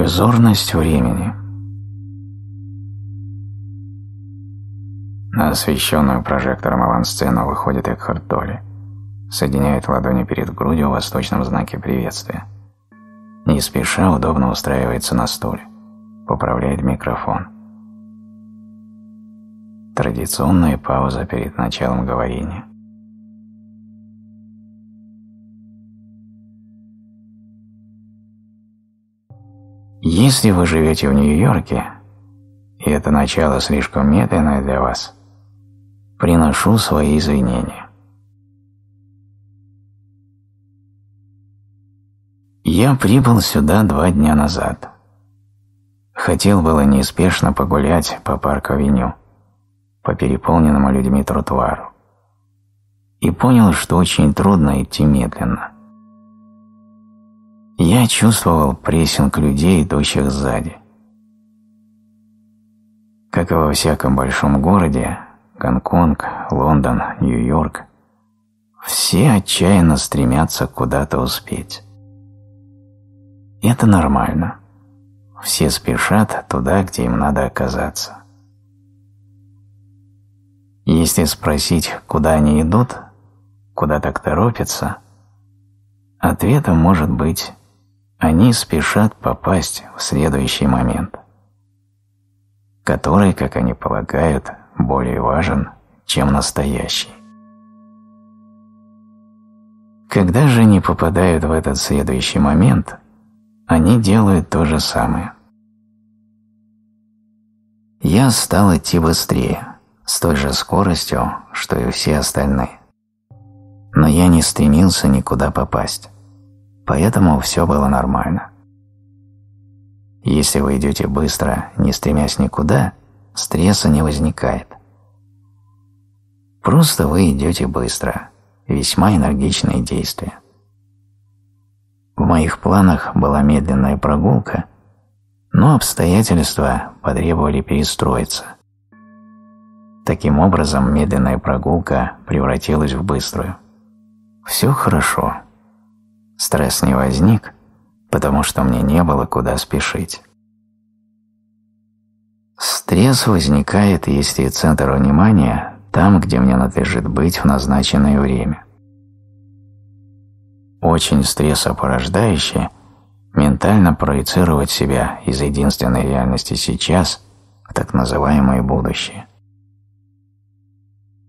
Иллюзорность времени. На освещенную прожектором авансцену выходит Экхард Толли. Соединяет ладони перед грудью в восточном знаке приветствия. Не спеша удобно устраивается на стуле. Поправляет микрофон. Традиционная пауза перед началом говорения. Если вы живете в Нью-Йорке, и это начало слишком медленное для вас, приношу свои извинения. Я прибыл сюда два дня назад. Хотел было неспешно погулять по парк-авеню, по переполненному людьми тротуару, и понял, что очень трудно идти медленно – я чувствовал прессинг людей, идущих сзади. Как и во всяком большом городе, Гонконг, Лондон, Нью-Йорк, все отчаянно стремятся куда-то успеть. Это нормально. Все спешат туда, где им надо оказаться. Если спросить, куда они идут, куда так торопятся, ответом может быть они спешат попасть в следующий момент, который, как они полагают, более важен, чем настоящий. Когда же они попадают в этот следующий момент, они делают то же самое. Я стал идти быстрее, с той же скоростью, что и все остальные. Но я не стремился никуда попасть поэтому все было нормально. Если вы идете быстро, не стремясь никуда, стресса не возникает. Просто вы идете быстро. Весьма энергичные действия. В моих планах была медленная прогулка, но обстоятельства потребовали перестроиться. Таким образом, медленная прогулка превратилась в быструю. Все хорошо. Стресс не возник, потому что мне не было куда спешить. Стресс возникает, если центр внимания там, где мне надлежит быть в назначенное время. Очень стрессопорождающее ментально проецировать себя из единственной реальности сейчас в так называемое будущее.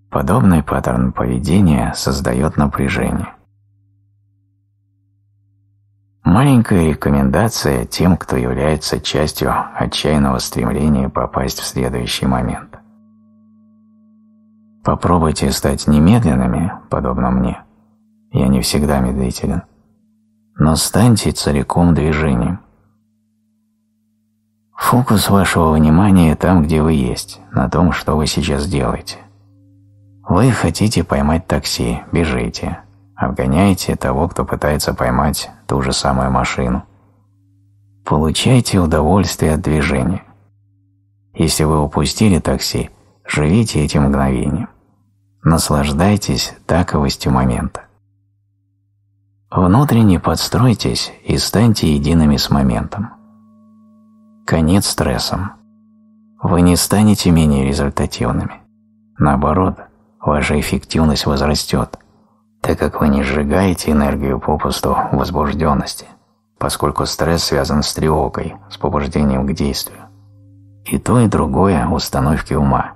Подобный паттерн поведения создает напряжение. Маленькая рекомендация тем, кто является частью отчаянного стремления попасть в следующий момент. Попробуйте стать немедленными, подобно мне. Я не всегда медлителен. Но станьте целиком движением. Фокус вашего внимания там, где вы есть, на том, что вы сейчас делаете. Вы хотите поймать такси, бежите. Обгоняйте того, кто пытается поймать ту же самую машину. Получайте удовольствие от движения. Если вы упустили такси, живите этим мгновением. Наслаждайтесь таковостью момента. Внутренне подстройтесь и станьте едиными с моментом. Конец стрессом. Вы не станете менее результативными. Наоборот, ваша эффективность возрастет – так как вы не сжигаете энергию попусту возбужденности, поскольку стресс связан с тревогой, с побуждением к действию. И то, и другое – установки ума,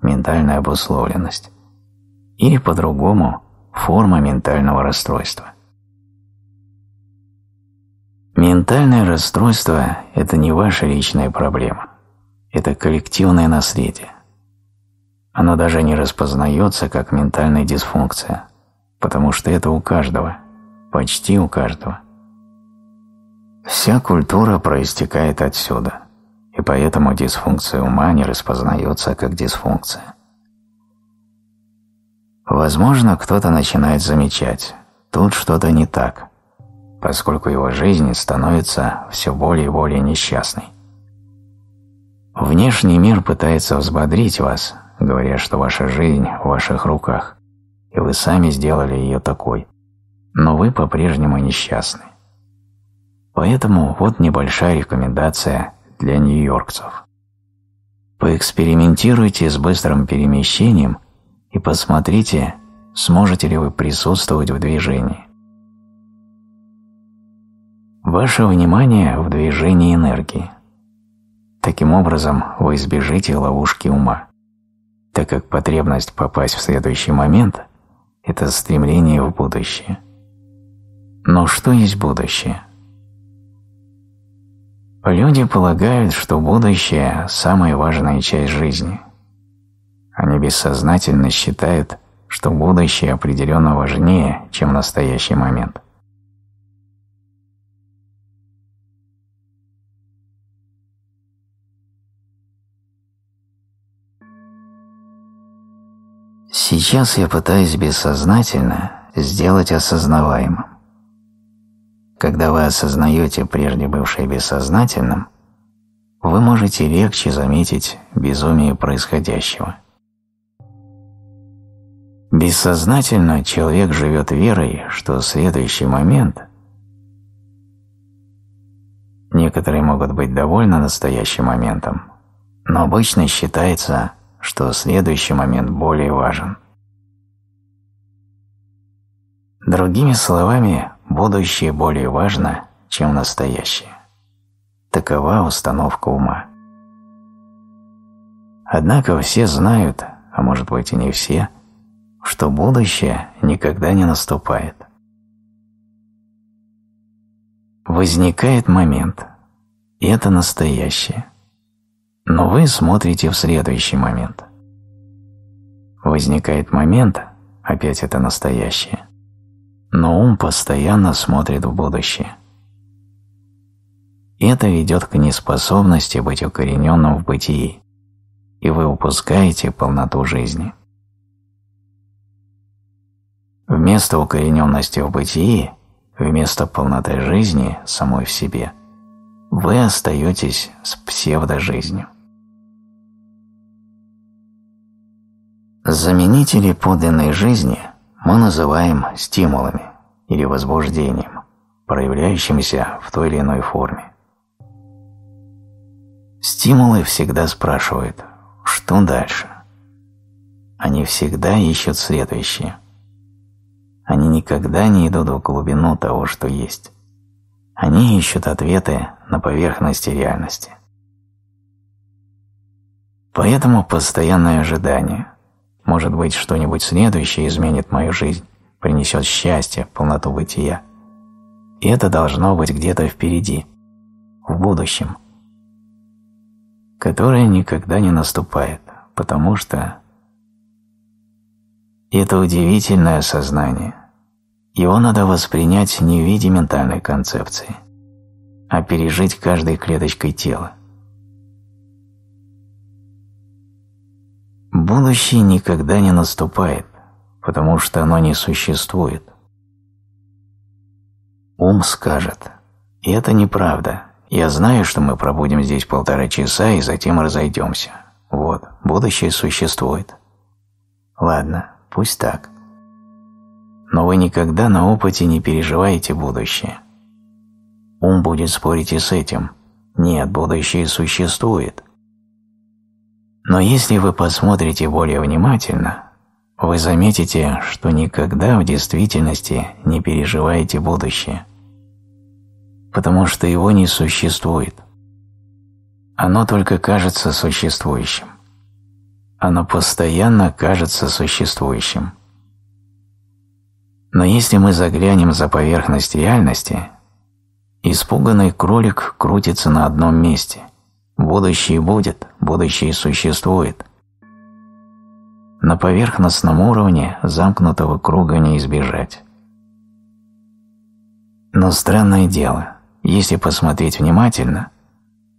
ментальная обусловленность. Или по-другому – форма ментального расстройства. Ментальное расстройство – это не ваша личная проблема. Это коллективное наследие. Оно даже не распознается как ментальная дисфункция – потому что это у каждого, почти у каждого. Вся культура проистекает отсюда, и поэтому дисфункция ума не распознается как дисфункция. Возможно, кто-то начинает замечать, тут что-то не так, поскольку его жизнь становится все более и более несчастной. Внешний мир пытается взбодрить вас, говоря, что ваша жизнь в ваших руках и вы сами сделали ее такой, но вы по-прежнему несчастны. Поэтому вот небольшая рекомендация для нью-йоркцев. Поэкспериментируйте с быстрым перемещением и посмотрите, сможете ли вы присутствовать в движении. Ваше внимание в движении энергии. Таким образом, вы избежите ловушки ума, так как потребность попасть в следующий момент это стремление в будущее. Но что есть будущее? Люди полагают, что будущее – самая важная часть жизни. Они бессознательно считают, что будущее определенно важнее, чем настоящий момент – Сейчас я пытаюсь бессознательно сделать осознаваемым. Когда вы осознаете прежде бывшее бессознательным, вы можете легче заметить безумие происходящего. Бессознательно человек живет верой, что следующий момент Некоторые могут быть довольно настоящим моментом, но обычно считается, что следующий момент более важен. Другими словами, будущее более важно, чем настоящее. Такова установка ума. Однако все знают, а может быть и не все, что будущее никогда не наступает. Возникает момент, и это настоящее но вы смотрите в следующий момент. Возникает момент, опять это настоящее, но ум постоянно смотрит в будущее. Это ведет к неспособности быть укорененным в бытии, и вы упускаете полноту жизни. Вместо укорененности в бытии, вместо полноты жизни самой в себе, вы остаетесь с псевдожизнью. Заменители подлинной жизни мы называем стимулами или возбуждением, проявляющимся в той или иной форме. Стимулы всегда спрашивают «что дальше?». Они всегда ищут следующее. Они никогда не идут в глубину того, что есть. Они ищут ответы на поверхности реальности. Поэтому постоянное ожидание – может быть, что-нибудь следующее изменит мою жизнь, принесет счастье, полноту бытия. И это должно быть где-то впереди, в будущем, которое никогда не наступает, потому что это удивительное сознание. Его надо воспринять не в виде ментальной концепции, а пережить каждой клеточкой тела. Будущее никогда не наступает, потому что оно не существует. Ум скажет, и это неправда. Я знаю, что мы пробудем здесь полтора часа и затем разойдемся. Вот, будущее существует. Ладно, пусть так. Но вы никогда на опыте не переживаете будущее. Ум будет спорить и с этим. Нет, будущее существует. Но если вы посмотрите более внимательно, вы заметите, что никогда в действительности не переживаете будущее, потому что его не существует. Оно только кажется существующим. Оно постоянно кажется существующим. Но если мы заглянем за поверхность реальности, испуганный кролик крутится на одном месте. Будущее будет, будущее существует. На поверхностном уровне замкнутого круга не избежать. Но странное дело, если посмотреть внимательно,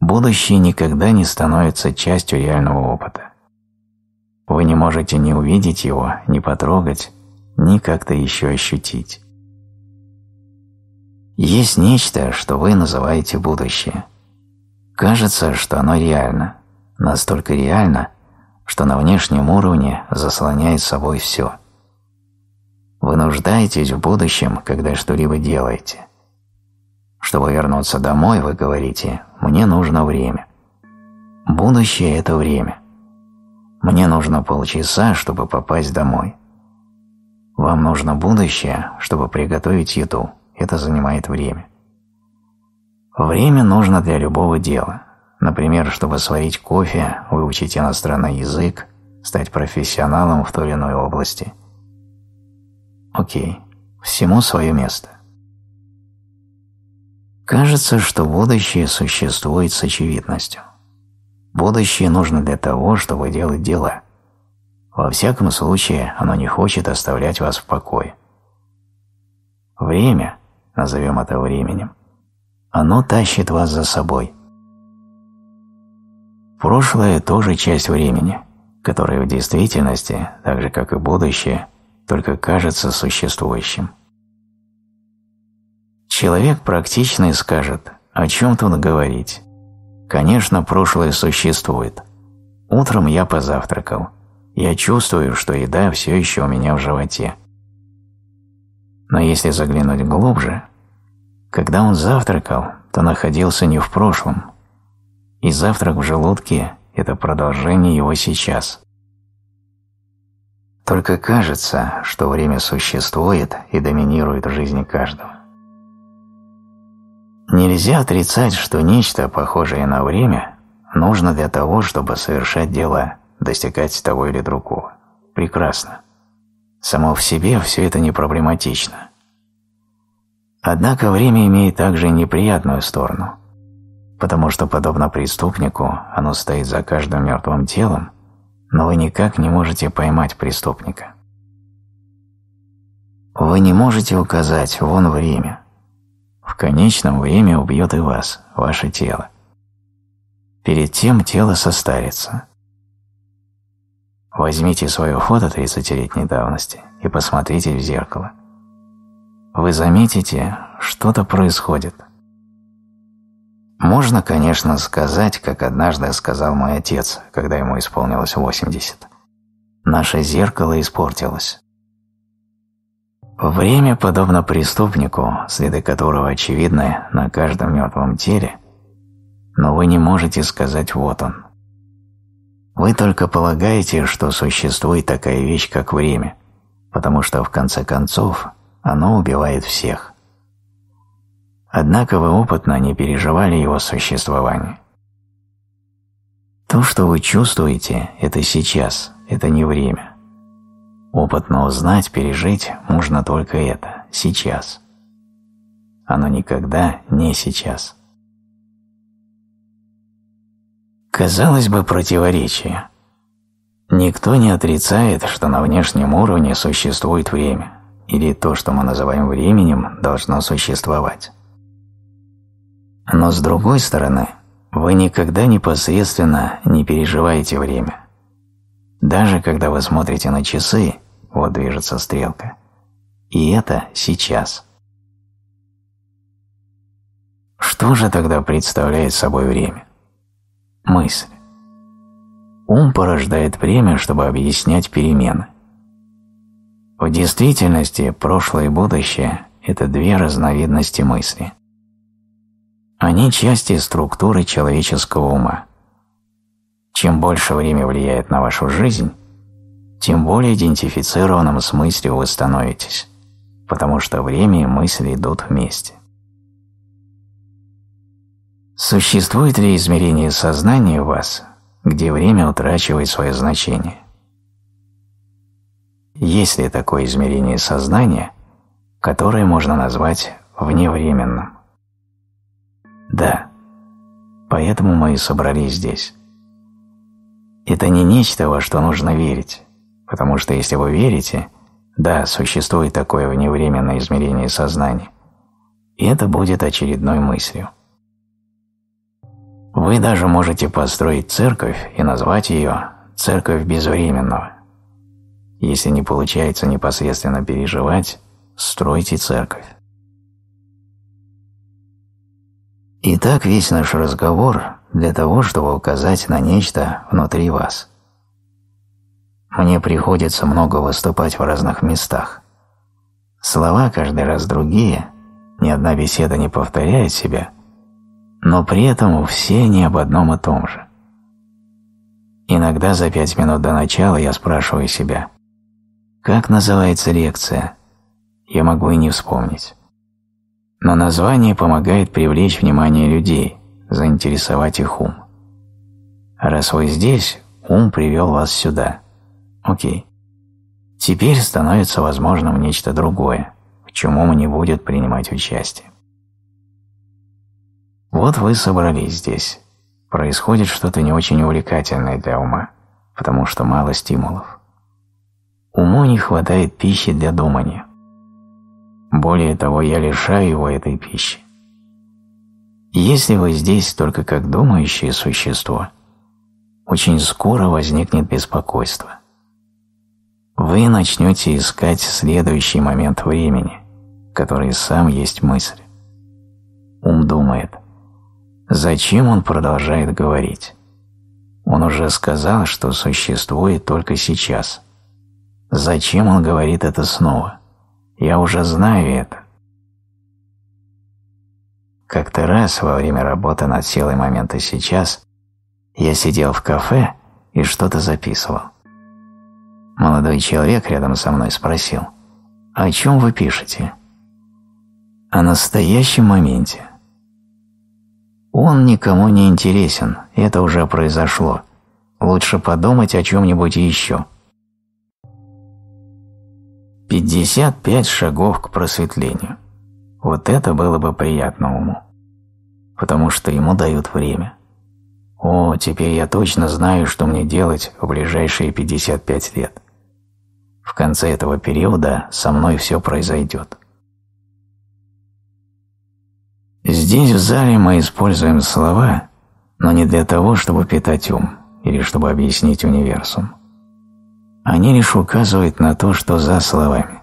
будущее никогда не становится частью реального опыта. Вы не можете ни увидеть его, ни потрогать, ни как-то еще ощутить. Есть нечто, что вы называете будущее – Кажется, что оно реально. Настолько реально, что на внешнем уровне заслоняет собой все. Вы нуждаетесь в будущем, когда что-либо делаете. Чтобы вернуться домой, вы говорите «мне нужно время». Будущее – это время. Мне нужно полчаса, чтобы попасть домой. Вам нужно будущее, чтобы приготовить еду. Это занимает время. Время нужно для любого дела. Например, чтобы сварить кофе, выучить иностранный язык, стать профессионалом в той или иной области. Окей, всему свое место. Кажется, что будущее существует с очевидностью. Будущее нужно для того, чтобы делать дела. Во всяком случае, оно не хочет оставлять вас в покое. Время, назовем это временем, оно тащит вас за собой. Прошлое тоже часть времени, которое в действительности, так же как и будущее, только кажется существующим. Человек практичный скажет, о чем тут говорить. Конечно, прошлое существует. Утром я позавтракал. Я чувствую, что еда все еще у меня в животе. Но если заглянуть глубже, когда он завтракал, то находился не в прошлом, и завтрак в желудке – это продолжение его сейчас. Только кажется, что время существует и доминирует в жизни каждого. Нельзя отрицать, что нечто, похожее на время, нужно для того, чтобы совершать дела, достигать того или другого. Прекрасно. Само в себе все это не проблематично. Однако время имеет также неприятную сторону, потому что, подобно преступнику, оно стоит за каждым мертвым телом, но вы никак не можете поймать преступника. Вы не можете указать «вон время». В конечном время убьет и вас, ваше тело. Перед тем тело состарится. Возьмите свое фото 30-летней давности и посмотрите в зеркало вы заметите, что-то происходит. Можно, конечно, сказать, как однажды сказал мой отец, когда ему исполнилось 80. Наше зеркало испортилось. Время подобно преступнику, следы которого очевидны на каждом мертвом теле, но вы не можете сказать «вот он». Вы только полагаете, что существует такая вещь, как время, потому что в конце концов – оно убивает всех. Однако вы опытно не переживали его существование. То, что вы чувствуете, это сейчас, это не время. Опытно узнать, пережить можно только это, сейчас. Оно никогда не сейчас. Казалось бы, противоречие. Никто не отрицает, что на внешнем уровне существует время – или то, что мы называем временем, должно существовать. Но с другой стороны, вы никогда непосредственно не переживаете время. Даже когда вы смотрите на часы, вот движется стрелка, и это сейчас. Что же тогда представляет собой время? Мысль. Ум порождает время, чтобы объяснять перемены. В действительности прошлое и будущее – это две разновидности мысли. Они части структуры человеческого ума. Чем больше время влияет на вашу жизнь, тем более идентифицированным с мыслью вы становитесь, потому что время и мысли идут вместе. Существует ли измерение сознания у вас, где время утрачивает свое значение? есть ли такое измерение сознания, которое можно назвать вневременным. Да, поэтому мы и собрались здесь. Это не нечто, во что нужно верить, потому что если вы верите, да, существует такое вневременное измерение сознания, и это будет очередной мыслью. Вы даже можете построить церковь и назвать ее «Церковь безвременного», если не получается непосредственно переживать, стройте церковь. Итак, весь наш разговор для того, чтобы указать на нечто внутри вас. Мне приходится много выступать в разных местах. Слова каждый раз другие, ни одна беседа не повторяет себя, но при этом все не об одном и том же. Иногда за пять минут до начала я спрашиваю себя, как называется лекция? Я могу и не вспомнить. Но название помогает привлечь внимание людей, заинтересовать их ум. раз вы здесь, ум привел вас сюда. Окей. Теперь становится возможным нечто другое, в чем ум не будет принимать участие. Вот вы собрались здесь. Происходит что-то не очень увлекательное для ума, потому что мало стимулов. Уму не хватает пищи для думания. Более того, я лишаю его этой пищи. Если вы здесь только как думающее существо, очень скоро возникнет беспокойство. Вы начнете искать следующий момент времени, который сам есть мысль. Ум думает, зачем он продолжает говорить? Он уже сказал, что существует только сейчас – Зачем он говорит это снова? Я уже знаю это. Как-то раз во время работы над силой момента «Сейчас» я сидел в кафе и что-то записывал. Молодой человек рядом со мной спросил, «О чем вы пишете?» «О настоящем моменте». «Он никому не интересен, это уже произошло. Лучше подумать о чем-нибудь еще». 55 шагов к просветлению. Вот это было бы приятно уму. Потому что ему дают время. О, теперь я точно знаю, что мне делать в ближайшие 55 лет. В конце этого периода со мной все произойдет. Здесь в зале мы используем слова, но не для того, чтобы питать ум или чтобы объяснить универсум они лишь указывают на то, что за словами.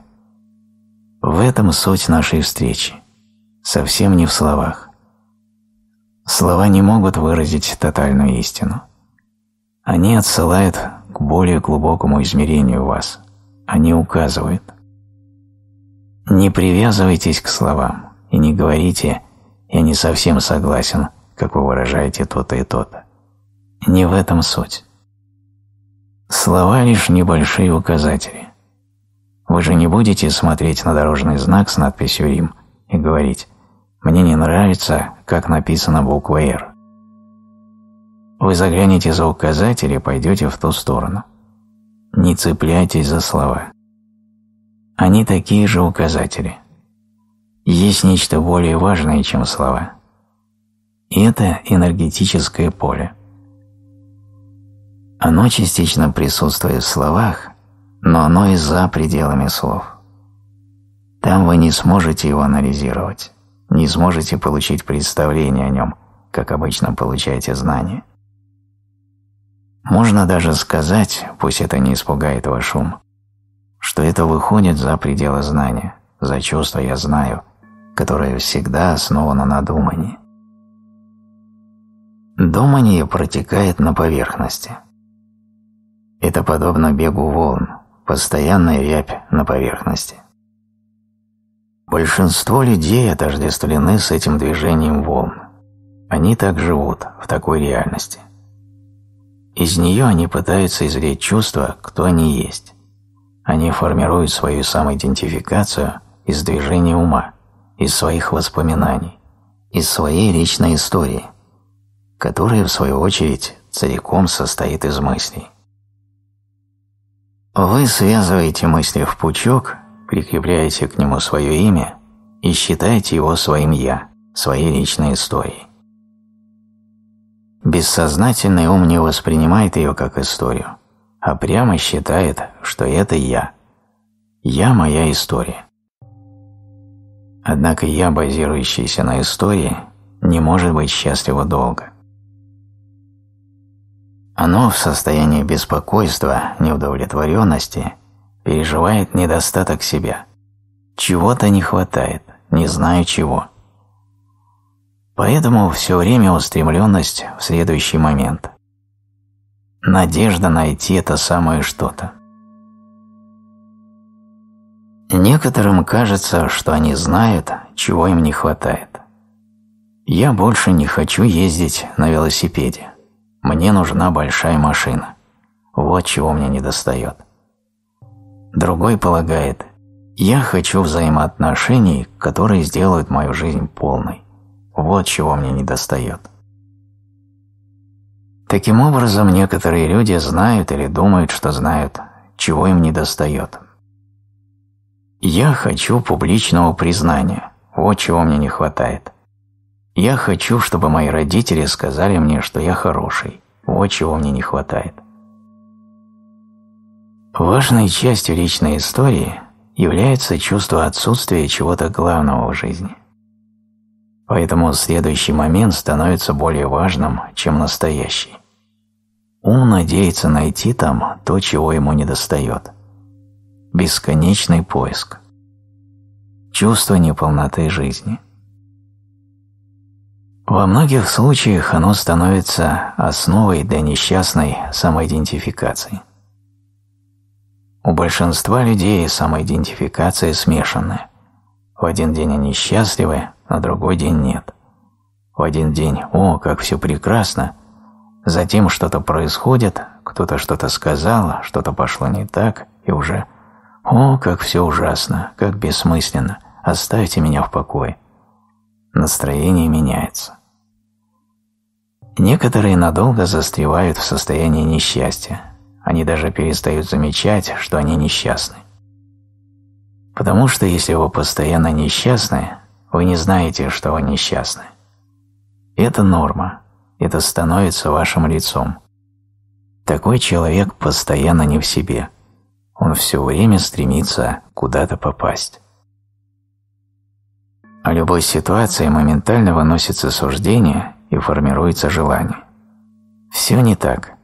В этом суть нашей встречи. Совсем не в словах. Слова не могут выразить тотальную истину. Они отсылают к более глубокому измерению вас. Они указывают. Не привязывайтесь к словам и не говорите «я не совсем согласен», как вы выражаете то-то и то-то. Не в этом суть. Слова лишь небольшие указатели. Вы же не будете смотреть на дорожный знак с надписью «Рим» и говорить «Мне не нравится, как написано буква «Р». Вы заглянете за указатель и пойдете в ту сторону. Не цепляйтесь за слова. Они такие же указатели. Есть нечто более важное, чем слова. И это энергетическое поле. Оно частично присутствует в словах, но оно и за пределами слов. Там вы не сможете его анализировать, не сможете получить представление о нем, как обычно получаете знания. Можно даже сказать, пусть это не испугает ваш ум, что это выходит за пределы знания, за чувство «я знаю», которое всегда основано на думании. Думание протекает на поверхности – это подобно бегу волн, постоянная рябь на поверхности. Большинство людей отождествлены с этим движением волн. Они так живут, в такой реальности. Из нее они пытаются извлечь чувство, кто они есть. Они формируют свою самоидентификацию из движения ума, из своих воспоминаний, из своей личной истории, которая, в свою очередь, целиком состоит из мыслей. Вы связываете мысли в пучок, прикрепляете к нему свое имя и считаете его своим «я», своей личной историей. Бессознательный ум не воспринимает ее как историю, а прямо считает, что это «я». «Я – моя история». Однако «я», базирующийся на истории, не может быть счастливо долго. Оно в состоянии беспокойства, неудовлетворенности переживает недостаток себя. Чего-то не хватает, не знаю чего. Поэтому все время устремленность в следующий момент. Надежда найти это самое что-то. Некоторым кажется, что они знают, чего им не хватает. Я больше не хочу ездить на велосипеде. Мне нужна большая машина. Вот чего мне недостает. Другой полагает, я хочу взаимоотношений, которые сделают мою жизнь полной. Вот чего мне недостает. Таким образом, некоторые люди знают или думают, что знают, чего им недостает. Я хочу публичного признания. Вот чего мне не хватает. Я хочу, чтобы мои родители сказали мне, что я хороший. Вот чего мне не хватает. Важной частью личной истории является чувство отсутствия чего-то главного в жизни. Поэтому следующий момент становится более важным, чем настоящий. Ум надеется найти там то, чего ему недостает. Бесконечный поиск. Чувство неполноты жизни – во многих случаях оно становится основой для несчастной самоидентификации. У большинства людей самоидентификация смешанная. В один день они счастливы, на другой день нет. В один день «О, как все прекрасно!» Затем что-то происходит, кто-то что-то сказал, а что-то пошло не так, и уже «О, как все ужасно, как бессмысленно, оставьте меня в покое». Настроение меняется. Некоторые надолго застревают в состоянии несчастья. Они даже перестают замечать, что они несчастны. Потому что если вы постоянно несчастны, вы не знаете, что вы несчастны. Это норма. Это становится вашим лицом. Такой человек постоянно не в себе. Он все время стремится куда-то попасть. О любой ситуации моментально выносится суждение и формируется желание. Все не так.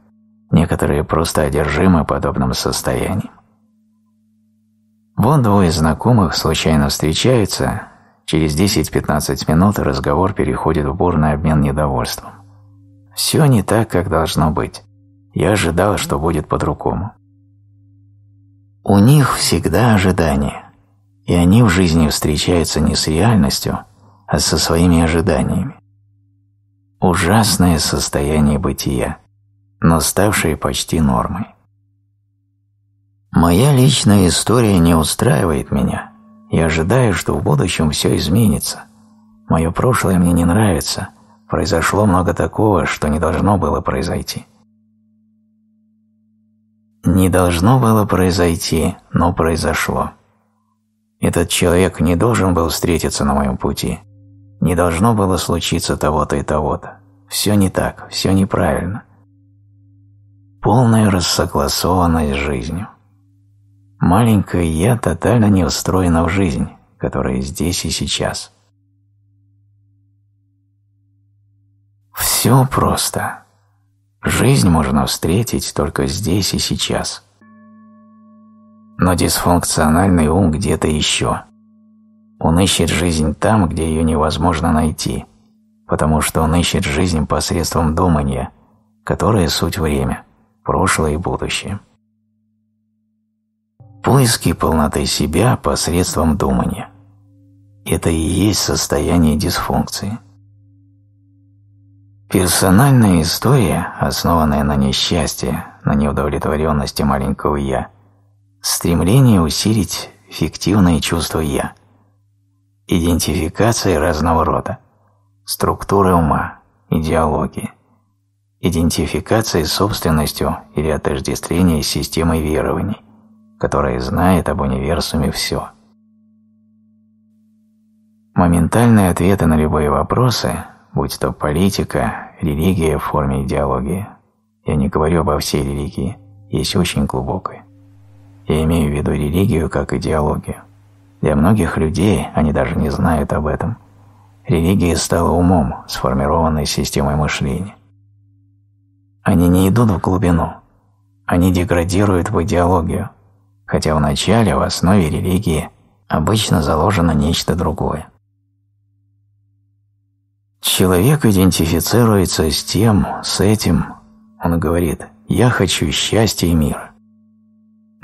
Некоторые просто одержимы подобным состоянием. Вон двое знакомых случайно встречаются, через 10-15 минут разговор переходит в бурный обмен недовольством. Все не так, как должно быть. Я ожидал, что будет по-другому. У них всегда ожидания, и они в жизни встречаются не с реальностью, а со своими ожиданиями ужасное состояние бытия, но ставшее почти нормой. Моя личная история не устраивает меня. Я ожидаю, что в будущем все изменится. Мое прошлое мне не нравится. Произошло много такого, что не должно было произойти. Не должно было произойти, но произошло. Этот человек не должен был встретиться на моем пути – не должно было случиться того-то и того-то. Все не так, все неправильно. Полная рассогласованность с жизнью. Маленькое «я» тотально не устроено в жизнь, которая здесь и сейчас. Все просто. Жизнь можно встретить только здесь и сейчас. Но дисфункциональный ум где-то еще. Он ищет жизнь там, где ее невозможно найти, потому что он ищет жизнь посредством думания, которое суть время, прошлое и будущее. Поиски полноты себя посредством думания. Это и есть состояние дисфункции. Персональная история, основанная на несчастье, на неудовлетворенности маленького «я», стремление усилить фиктивное чувство «я», идентификации разного рода, структуры ума, идеологии, идентификации с собственностью или отождествления с системой верований, которая знает об универсуме все. Моментальные ответы на любые вопросы, будь то политика, религия в форме идеологии, я не говорю обо всей религии, есть очень глубокой. Я имею в виду религию как идеологию – для многих людей, они даже не знают об этом, религия стала умом, сформированной системой мышления. Они не идут в глубину, они деградируют в идеологию, хотя вначале в основе религии обычно заложено нечто другое. Человек идентифицируется с тем, с этим, он говорит «я хочу счастья и мира».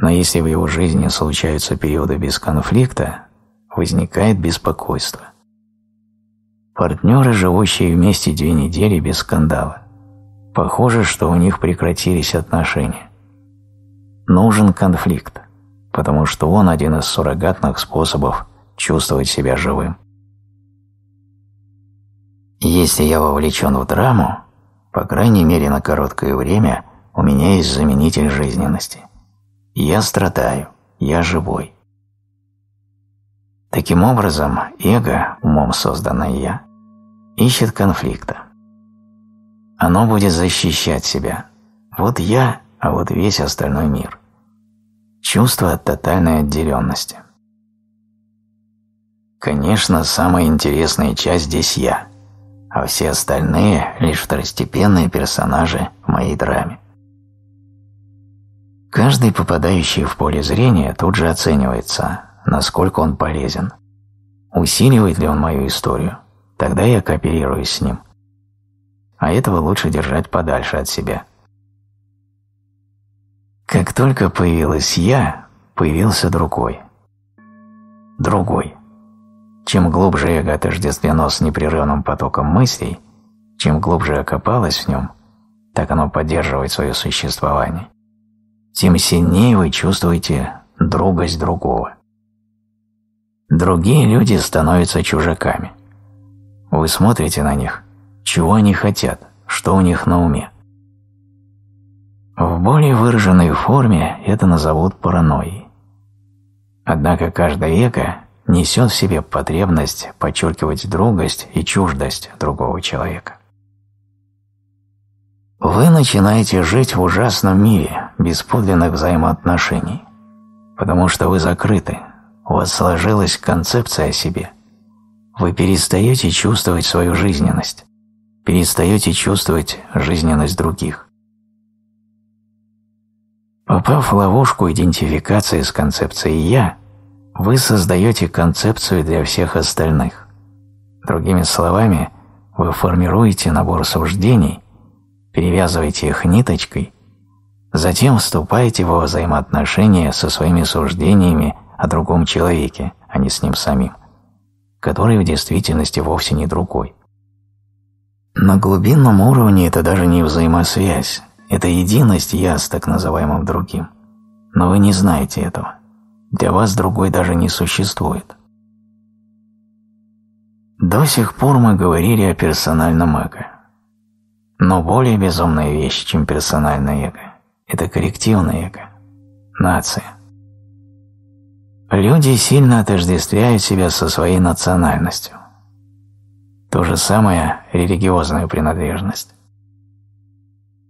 Но если в его жизни случаются периоды без конфликта, возникает беспокойство. Партнеры, живущие вместе две недели без скандала. Похоже, что у них прекратились отношения. Нужен конфликт, потому что он один из суррогатных способов чувствовать себя живым. Если я вовлечен в драму, по крайней мере на короткое время у меня есть заменитель жизненности. Я страдаю, я живой. Таким образом, эго, умом созданное «я», ищет конфликта. Оно будет защищать себя. Вот я, а вот весь остальной мир. Чувство тотальной отделенности. Конечно, самая интересная часть здесь я, а все остальные – лишь второстепенные персонажи в моей драме. Каждый попадающий в поле зрения тут же оценивается, насколько он полезен. Усиливает ли он мою историю? Тогда я кооперирую с ним. А этого лучше держать подальше от себя. Как только появилось «я», появился другой. Другой. Чем глубже эго отождествлено с непрерывным потоком мыслей, чем глубже окопалось в нем, так оно поддерживает свое существование, тем сильнее вы чувствуете другость другого. Другие люди становятся чужаками. Вы смотрите на них, чего они хотят, что у них на уме. В более выраженной форме это назовут паранойей. Однако каждое эго несет в себе потребность подчеркивать другость и чуждость другого человека. Вы начинаете жить в ужасном мире, без подлинных взаимоотношений, потому что вы закрыты, у вас сложилась концепция о себе. Вы перестаете чувствовать свою жизненность, перестаете чувствовать жизненность других. Попав в ловушку идентификации с концепцией «я», вы создаете концепцию для всех остальных. Другими словами, вы формируете набор суждений, перевязываете их ниточкой – Затем вступайте во взаимоотношения со своими суждениями о другом человеке, а не с ним самим, который в действительности вовсе не другой. На глубинном уровне это даже не взаимосвязь, это единость «я» с так называемым другим. Но вы не знаете этого. Для вас другой даже не существует. До сих пор мы говорили о персональном эго. Но более безумная вещь, чем персональное эго, это коллективное эго, нация. Люди сильно отождествляют себя со своей национальностью. То же самое религиозную принадлежность.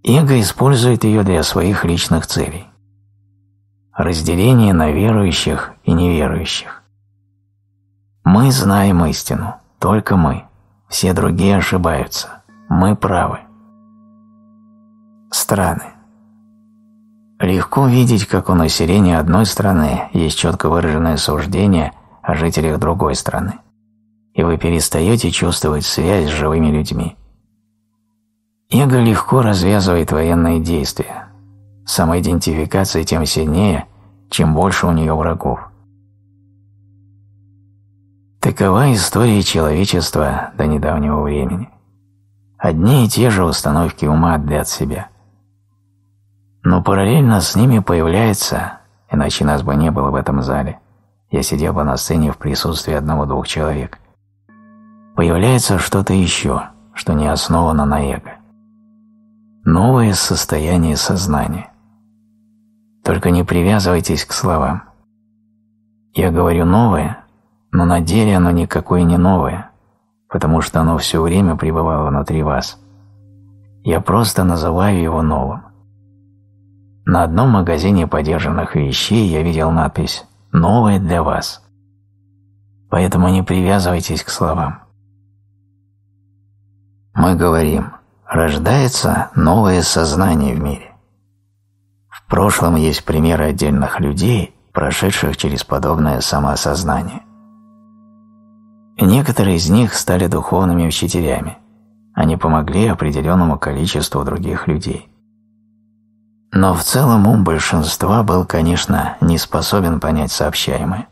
Эго использует ее для своих личных целей. Разделение на верующих и неверующих. Мы знаем истину, только мы. Все другие ошибаются. Мы правы. Страны. Легко видеть, как у населения одной страны есть четко выраженное суждение о жителях другой страны, и вы перестаете чувствовать связь с живыми людьми. Эго легко развязывает военные действия. Самоидентификация тем сильнее, чем больше у нее врагов. Такова история человечества до недавнего времени. Одни и те же установки ума для себя – но параллельно с ними появляется, иначе нас бы не было в этом зале, я сидел бы на сцене в присутствии одного-двух человек, появляется что-то еще, что не основано на эго. Новое состояние сознания. Только не привязывайтесь к словам. Я говорю «новое», но на деле оно никакое не новое, потому что оно все время пребывало внутри вас. Я просто называю его новым. На одном магазине подержанных вещей я видел надпись «Новое для вас». Поэтому не привязывайтесь к словам. Мы говорим «Рождается новое сознание в мире». В прошлом есть примеры отдельных людей, прошедших через подобное самоосознание. Некоторые из них стали духовными учителями. Они помогли определенному количеству других людей. Но в целом ум большинства был, конечно, не способен понять сообщаемое.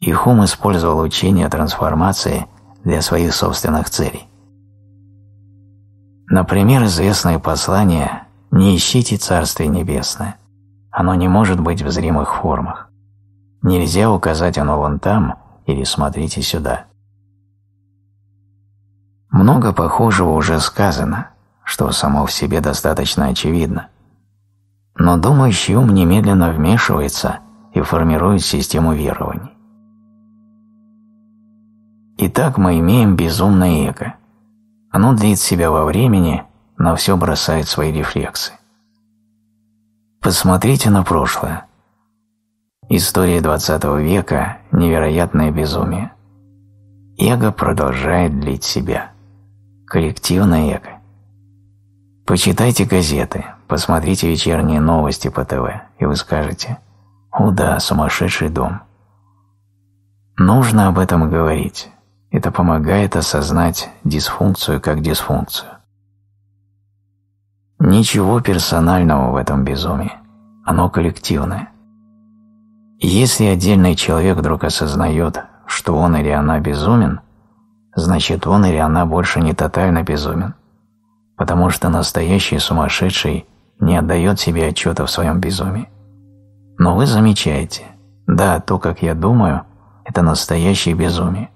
Их ум использовал учение трансформации для своих собственных целей. Например, известное послание «Не ищите Царствие Небесное». Оно не может быть в зримых формах. Нельзя указать оно вон там или смотрите сюда. Много похожего уже сказано, что само в себе достаточно очевидно но думающий ум немедленно вмешивается и формирует систему верований. Итак, мы имеем безумное эго. Оно длит себя во времени, но все бросает свои рефлексы. Посмотрите на прошлое. История XX века – невероятное безумие. Эго продолжает длить себя. Коллективное эго. Почитайте газеты, Посмотрите вечерние новости по ТВ, и вы скажете «О да, сумасшедший дом». Нужно об этом говорить. Это помогает осознать дисфункцию как дисфункцию. Ничего персонального в этом безумии. Оно коллективное. Если отдельный человек вдруг осознает, что он или она безумен, значит он или она больше не тотально безумен, потому что настоящий сумасшедший не отдает себе отчета в своем безумии. Но вы замечаете, да, то, как я думаю, это настоящее безумие.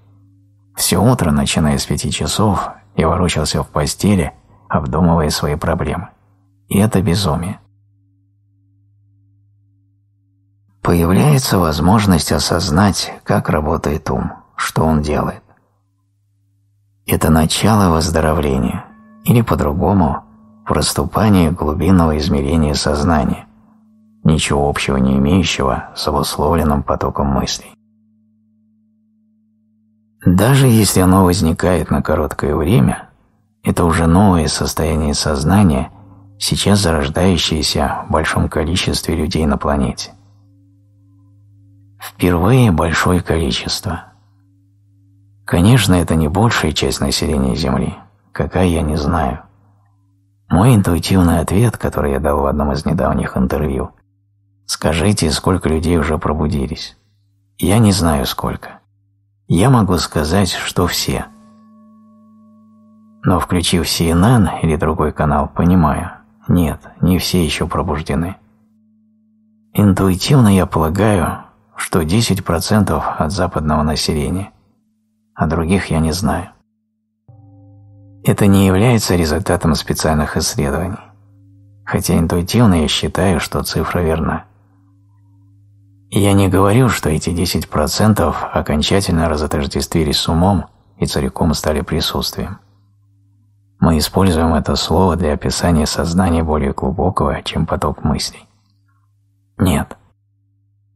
Все утро, начиная с пяти часов, я ворочался в постели, обдумывая свои проблемы. И это безумие. Появляется возможность осознать, как работает ум, что он делает. Это начало выздоровления, или по-другому – проступание глубинного измерения сознания, ничего общего не имеющего с обусловленным потоком мыслей. Даже если оно возникает на короткое время, это уже новое состояние сознания, сейчас зарождающееся в большом количестве людей на планете. Впервые большое количество. Конечно, это не большая часть населения Земли, какая я не знаю – мой интуитивный ответ, который я дал в одном из недавних интервью. Скажите, сколько людей уже пробудились? Я не знаю сколько. Я могу сказать, что все. Но включив CNN или другой канал, понимаю, нет, не все еще пробуждены. Интуитивно я полагаю, что 10% от западного населения, а других я не знаю. Это не является результатом специальных исследований, хотя интуитивно я считаю, что цифра верна. Я не говорю, что эти 10% окончательно разотождествились с умом и целиком стали присутствием. Мы используем это слово для описания сознания более глубокого, чем поток мыслей. Нет.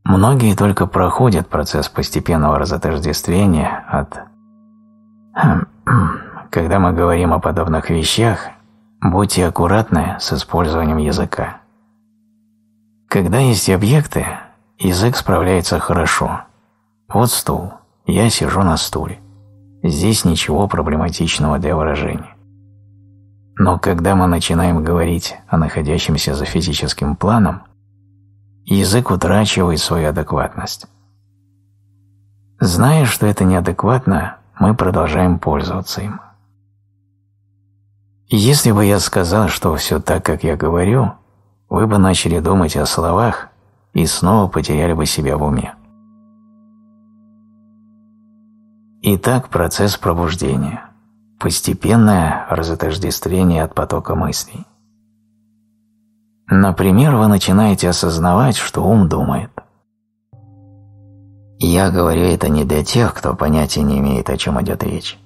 Многие только проходят процесс постепенного разотождествления от хм, когда мы говорим о подобных вещах, будьте аккуратны с использованием языка. Когда есть объекты, язык справляется хорошо. Вот стул, я сижу на стуле. Здесь ничего проблематичного для выражения. Но когда мы начинаем говорить о находящемся за физическим планом, язык утрачивает свою адекватность. Зная, что это неадекватно, мы продолжаем пользоваться им. Если бы я сказал, что все так, как я говорю, вы бы начали думать о словах и снова потеряли бы себя в уме. Итак, процесс пробуждения. Постепенное разотождествление от потока мыслей. Например, вы начинаете осознавать, что ум думает. Я говорю это не для тех, кто понятия не имеет, о чем идет речь.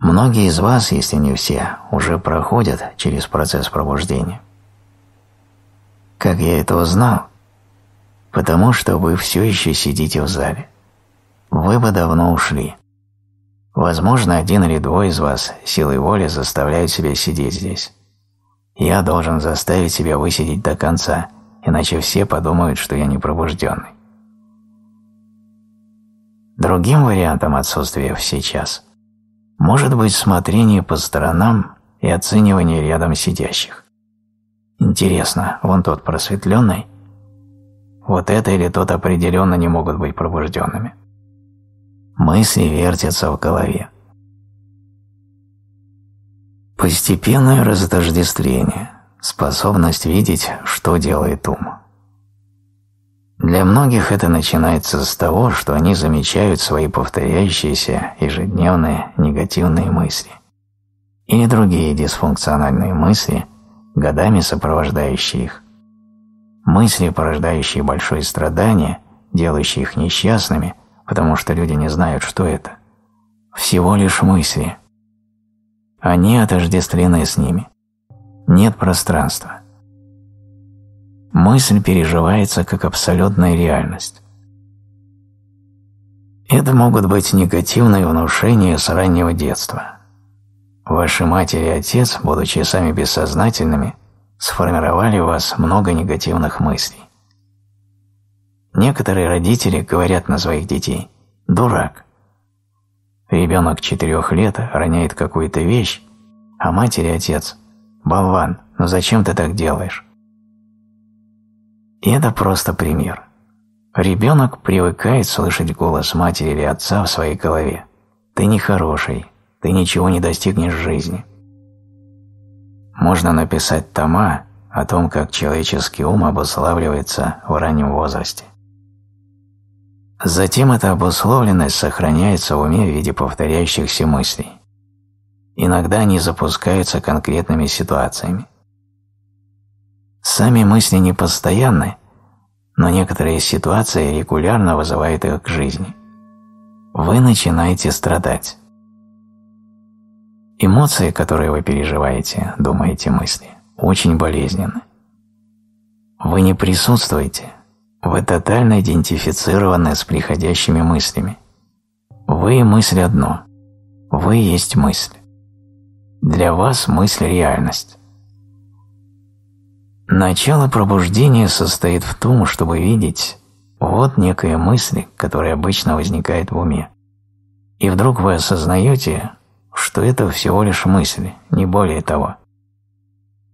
Многие из вас, если не все, уже проходят через процесс пробуждения. Как я это узнал? Потому что вы все еще сидите в зале. Вы бы давно ушли. Возможно, один или двое из вас силой воли заставляют себя сидеть здесь. Я должен заставить себя высидеть до конца, иначе все подумают, что я не пробужденный. Другим вариантом отсутствия сейчас – может быть смотрение по сторонам и оценивание рядом сидящих. Интересно, вон тот просветленный? Вот это или тот определенно не могут быть пробужденными. Мысли вертятся в голове. Постепенное разотождествление, способность видеть, что делает ум. Для многих это начинается с того, что они замечают свои повторяющиеся ежедневные негативные мысли или другие дисфункциональные мысли, годами сопровождающие их. Мысли, порождающие большое страдание, делающие их несчастными, потому что люди не знают, что это. Всего лишь мысли. Они отождествлены с ними. Нет пространства мысль переживается как абсолютная реальность. Это могут быть негативные внушения с раннего детства. Ваши матери и отец, будучи сами бессознательными, сформировали у вас много негативных мыслей. Некоторые родители говорят на своих детей «дурак». Ребенок четырех лет роняет какую-то вещь, а матери отец «болван, ну зачем ты так делаешь?» Это просто пример. Ребенок привыкает слышать голос матери или отца в своей голове. «Ты нехороший, ты ничего не достигнешь в жизни». Можно написать тома о том, как человеческий ум обуславливается в раннем возрасте. Затем эта обусловленность сохраняется в уме в виде повторяющихся мыслей. Иногда они запускаются конкретными ситуациями. Сами мысли непостоянны, но некоторые ситуации регулярно вызывают их к жизни. Вы начинаете страдать. Эмоции, которые вы переживаете, думаете мысли, очень болезненны. Вы не присутствуете, вы тотально идентифицированы с приходящими мыслями. Вы – мысль одно, вы есть мысль. Для вас мысль – реальность. Начало пробуждения состоит в том, чтобы видеть вот некая мысль, которая обычно возникает в уме. И вдруг вы осознаете, что это всего лишь мысль, не более того.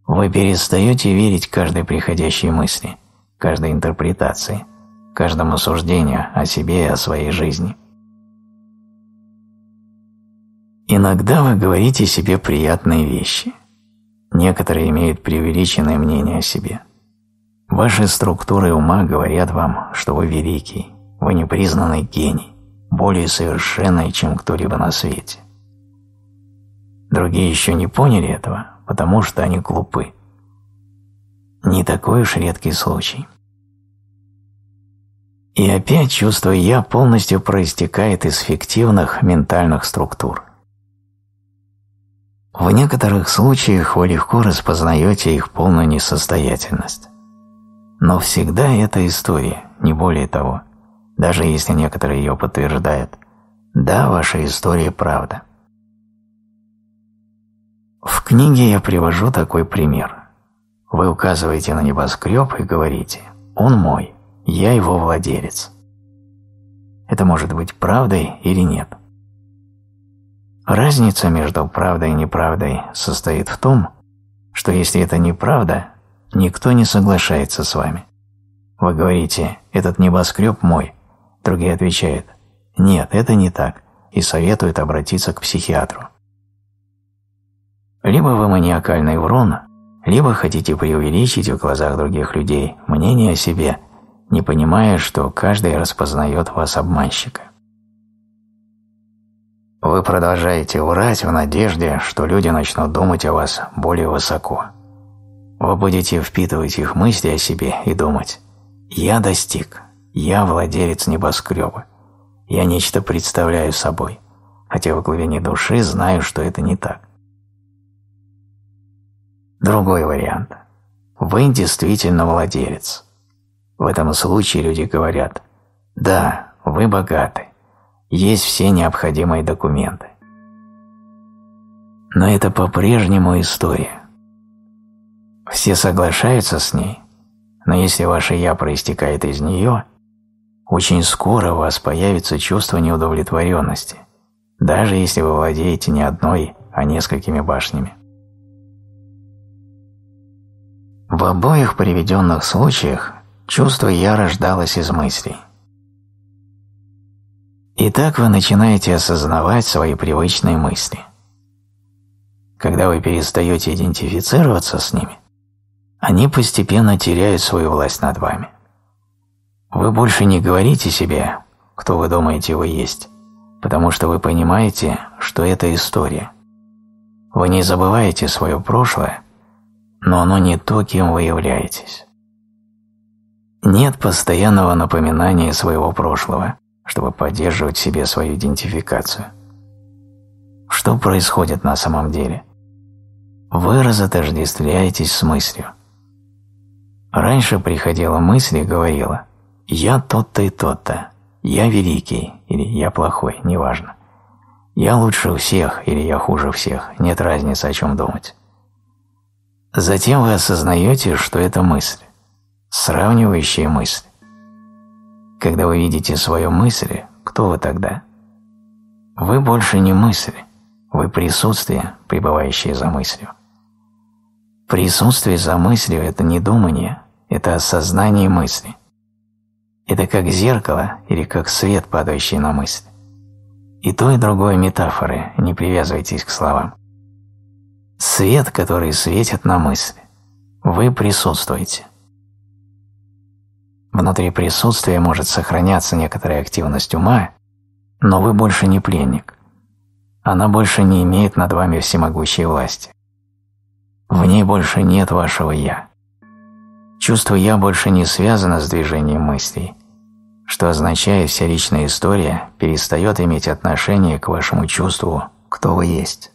Вы перестаете верить каждой приходящей мысли, каждой интерпретации, каждому суждению о себе и о своей жизни. Иногда вы говорите себе приятные вещи – Некоторые имеют преувеличенное мнение о себе. Ваши структуры ума говорят вам, что вы великий, вы непризнанный гений, более совершенный, чем кто-либо на свете. Другие еще не поняли этого, потому что они глупы. Не такой уж редкий случай. И опять чувство «я» полностью проистекает из фиктивных ментальных структур. В некоторых случаях вы легко распознаете их полную несостоятельность. Но всегда это история, не более того. Даже если некоторые ее подтверждают. Да, ваша история правда. В книге я привожу такой пример. Вы указываете на небоскреб и говорите «Он мой, я его владелец». Это может быть правдой или нет. Разница между правдой и неправдой состоит в том, что если это неправда, никто не соглашается с вами. Вы говорите «этот небоскреб мой», другие отвечают «нет, это не так» и советуют обратиться к психиатру. Либо вы маниакальный врун, либо хотите преувеличить в глазах других людей мнение о себе, не понимая, что каждый распознает вас обманщика. Вы продолжаете врать в надежде, что люди начнут думать о вас более высоко. Вы будете впитывать их мысли о себе и думать «Я достиг, я владелец небоскреба, я нечто представляю собой», хотя в глубине души знаю, что это не так. Другой вариант. Вы действительно владелец. В этом случае люди говорят «Да, вы богаты, есть все необходимые документы. Но это по-прежнему история. Все соглашаются с ней, но если ваше «я» проистекает из нее, очень скоро у вас появится чувство неудовлетворенности, даже если вы владеете не одной, а несколькими башнями. В обоих приведенных случаях чувство «я» рождалось из мыслей. И так вы начинаете осознавать свои привычные мысли. Когда вы перестаете идентифицироваться с ними, они постепенно теряют свою власть над вами. Вы больше не говорите себе, кто вы думаете вы есть, потому что вы понимаете, что это история. Вы не забываете свое прошлое, но оно не то, кем вы являетесь. Нет постоянного напоминания своего прошлого, чтобы поддерживать в себе свою идентификацию. Что происходит на самом деле? Вы разотождествляетесь с мыслью. Раньше приходила мысль и говорила «я тот-то и тот-то», «я великий» или «я плохой», неважно. «Я лучше всех» или «я хуже всех», нет разницы, о чем думать. Затем вы осознаете, что это мысль, сравнивающая мысль. Когда вы видите свою мысль, кто вы тогда? Вы больше не мысль, вы присутствие, пребывающее за мыслью. Присутствие за мыслью – это не думание, это осознание мысли. Это как зеркало или как свет, падающий на мысль. И то, и другое метафоры, не привязывайтесь к словам. Свет, который светит на мысль. Вы присутствуете – Внутри присутствия может сохраняться некоторая активность ума, но вы больше не пленник. Она больше не имеет над вами всемогущей власти. В ней больше нет вашего «я». Чувство «я» больше не связано с движением мыслей, что означает, вся личная история перестает иметь отношение к вашему чувству «кто вы есть».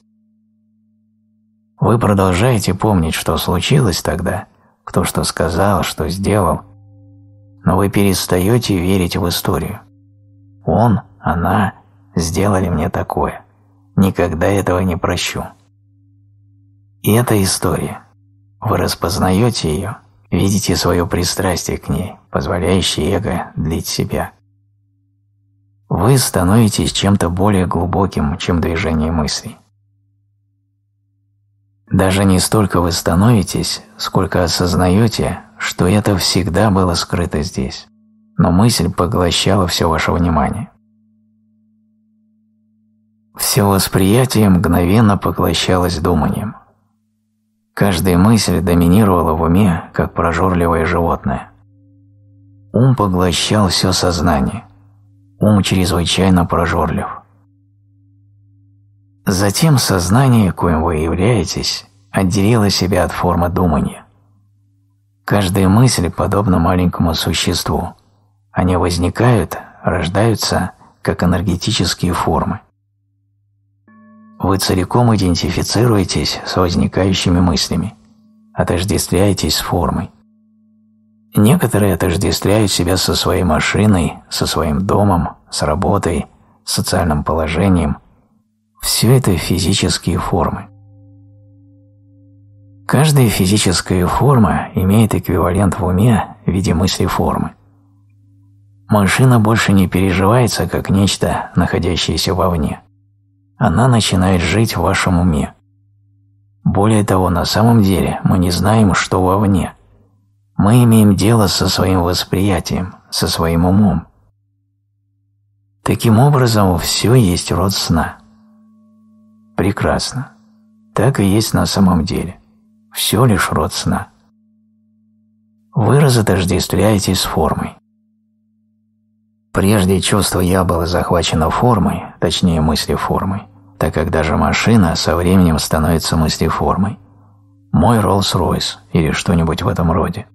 Вы продолжаете помнить, что случилось тогда, кто что сказал, что сделал – но вы перестаете верить в историю. Он, она сделали мне такое. Никогда этого не прощу. И эта история. Вы распознаете ее, видите свое пристрастие к ней, позволяющее эго длить себя. Вы становитесь чем-то более глубоким, чем движение мыслей. Даже не столько вы становитесь, сколько осознаете, что это всегда было скрыто здесь, но мысль поглощала все ваше внимание. Все восприятие мгновенно поглощалось думанием. Каждая мысль доминировала в уме, как прожорливое животное. Ум поглощал все сознание. Ум чрезвычайно прожорлив. Затем сознание, коим вы являетесь, отделило себя от формы думания. Каждая мысль подобна маленькому существу. Они возникают, рождаются как энергетические формы. Вы целиком идентифицируетесь с возникающими мыслями, отождествляетесь с формой. Некоторые отождествляют себя со своей машиной, со своим домом, с работой, социальным положением, все это физические формы. Каждая физическая форма имеет эквивалент в уме в виде мысли формы. Машина больше не переживается как нечто, находящееся вовне. Она начинает жить в вашем уме. Более того, на самом деле мы не знаем, что вовне. Мы имеем дело со своим восприятием, со своим умом. Таким образом, все есть род сна прекрасно. Так и есть на самом деле. Все лишь род сна. Вы разотождествляетесь с формой. Прежде чувство «я» было захвачено формой, точнее мысли формой, так как даже машина со временем становится мысли формой. Мой Роллс-Ройс или что-нибудь в этом роде.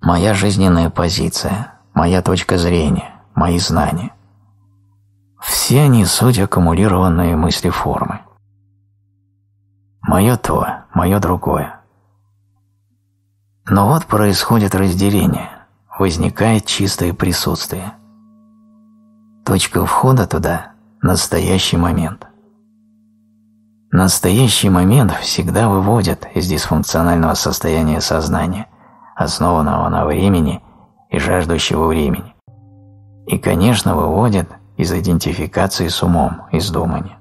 Моя жизненная позиция, моя точка зрения, мои знания – все они суть аккумулированные мысли формы. Мое то, мое другое. Но вот происходит разделение, возникает чистое присутствие. Точка входа туда – настоящий момент. Настоящий момент всегда выводит из дисфункционального состояния сознания, основанного на времени и жаждущего времени. И, конечно, выводит – из идентификации с умом, из думания.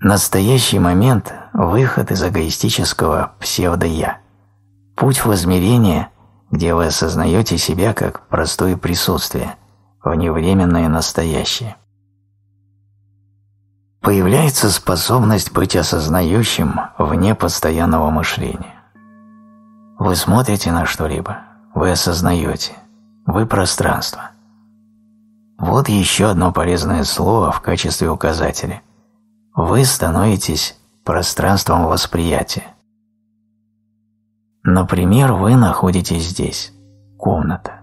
Настоящий момент – выход из эгоистического псевдо-я. Путь в измерение, где вы осознаете себя как простое присутствие, вневременное настоящее. Появляется способность быть осознающим вне постоянного мышления. Вы смотрите на что-либо, вы осознаете, вы пространство – вот еще одно полезное слово в качестве указателя. Вы становитесь пространством восприятия. Например, вы находитесь здесь, комната.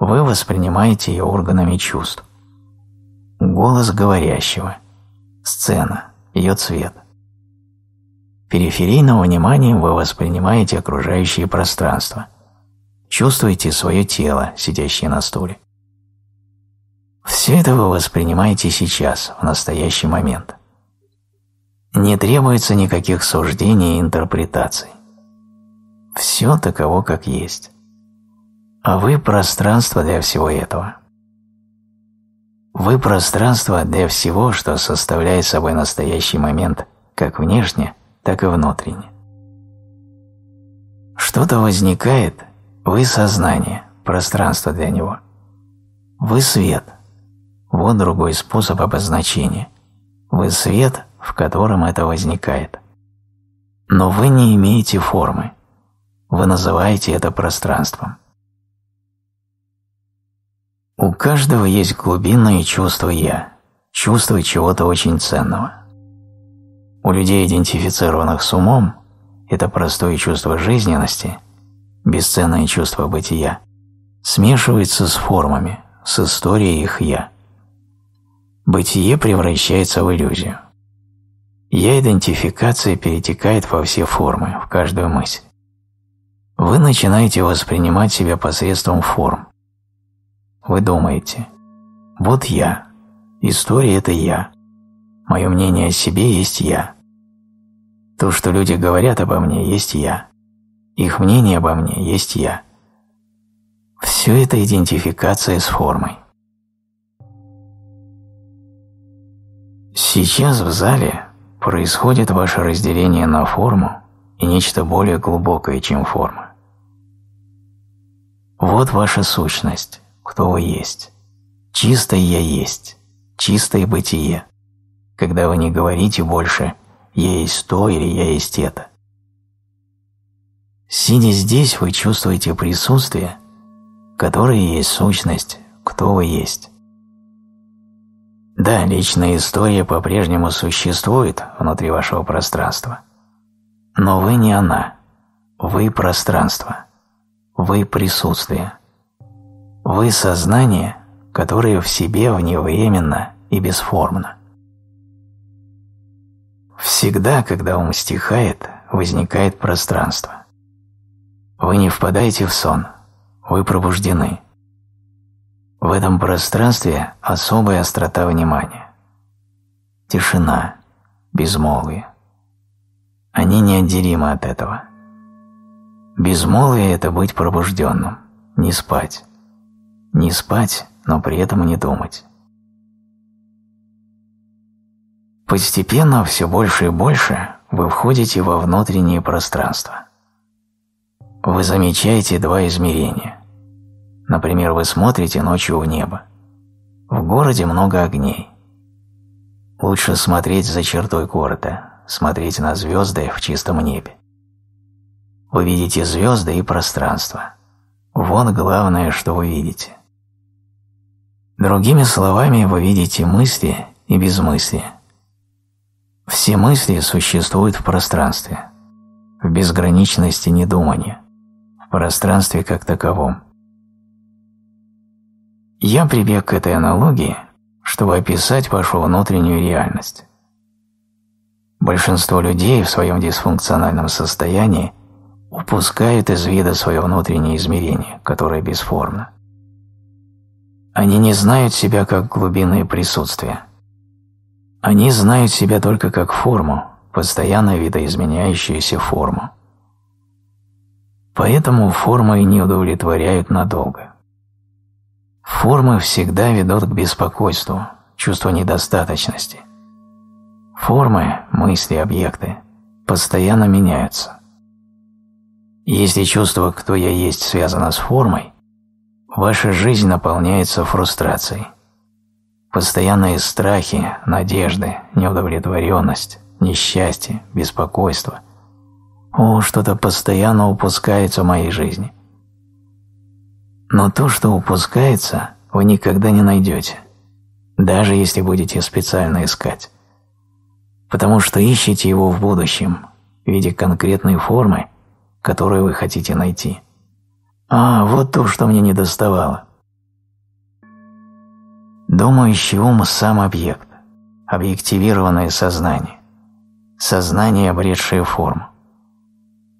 Вы воспринимаете ее органами чувств. Голос говорящего, сцена, ее цвет. Периферийным вниманием вы воспринимаете окружающее пространство. Чувствуете свое тело, сидящее на стуле. Все это вы воспринимаете сейчас, в настоящий момент. Не требуется никаких суждений и интерпретаций. Все таково, как есть. А вы – пространство для всего этого. Вы – пространство для всего, что составляет собой настоящий момент, как внешне, так и внутренне. Что-то возникает, вы – сознание, пространство для него. Вы – свет – вот другой способ обозначения. Вы свет, в котором это возникает. Но вы не имеете формы. Вы называете это пространством. У каждого есть глубинное чувство «я», чувство чего-то очень ценного. У людей, идентифицированных с умом, это простое чувство жизненности, бесценное чувство бытия, смешивается с формами, с историей их «я» бытие превращается в иллюзию. Я-идентификация перетекает во все формы, в каждую мысль. Вы начинаете воспринимать себя посредством форм. Вы думаете «Вот я. История – это я. Мое мнение о себе есть я. То, что люди говорят обо мне, есть я. Их мнение обо мне есть я». Все это идентификация с формой. Сейчас в зале происходит ваше разделение на форму и нечто более глубокое, чем форма. Вот ваша сущность, кто вы есть. Чистое я есть, чистое бытие. Когда вы не говорите больше «я есть то» или «я есть это». Сидя здесь, вы чувствуете присутствие, которое есть сущность, кто вы есть. Да, личная история по-прежнему существует внутри вашего пространства. Но вы не она. Вы пространство. Вы присутствие. Вы сознание, которое в себе вневременно и бесформно. Всегда, когда ум стихает, возникает пространство. Вы не впадаете в сон, вы пробуждены – в этом пространстве особая острота внимания. Тишина, безмолвие. Они неотделимы от этого. Безмолвие – это быть пробужденным, не спать. Не спать, но при этом не думать. Постепенно все больше и больше вы входите во внутреннее пространство. Вы замечаете два измерения Например, вы смотрите ночью в небо. В городе много огней. Лучше смотреть за чертой города, смотреть на звезды в чистом небе. Вы видите звезды и пространство. Вон главное, что вы видите. Другими словами, вы видите мысли и безмыслие. Все мысли существуют в пространстве, в безграничности недумания, в пространстве как таковом. Я прибег к этой аналогии, чтобы описать вашу внутреннюю реальность. Большинство людей в своем дисфункциональном состоянии упускают из вида свое внутреннее измерение, которое бесформно. Они не знают себя как глубинное присутствие. Они знают себя только как форму, постоянно видоизменяющуюся форму. Поэтому формы не удовлетворяют надолго. Формы всегда ведут к беспокойству, чувству недостаточности. Формы, мысли, объекты постоянно меняются. Если чувство «кто я есть» связано с формой, ваша жизнь наполняется фрустрацией. Постоянные страхи, надежды, неудовлетворенность, несчастье, беспокойство. О, что-то постоянно упускается в моей жизни – но то, что упускается, вы никогда не найдете, даже если будете специально искать. Потому что ищете его в будущем, в виде конкретной формы, которую вы хотите найти. А, вот то, что мне не доставало. Думающий ум – сам объект, объективированное сознание, сознание, обретшее форму.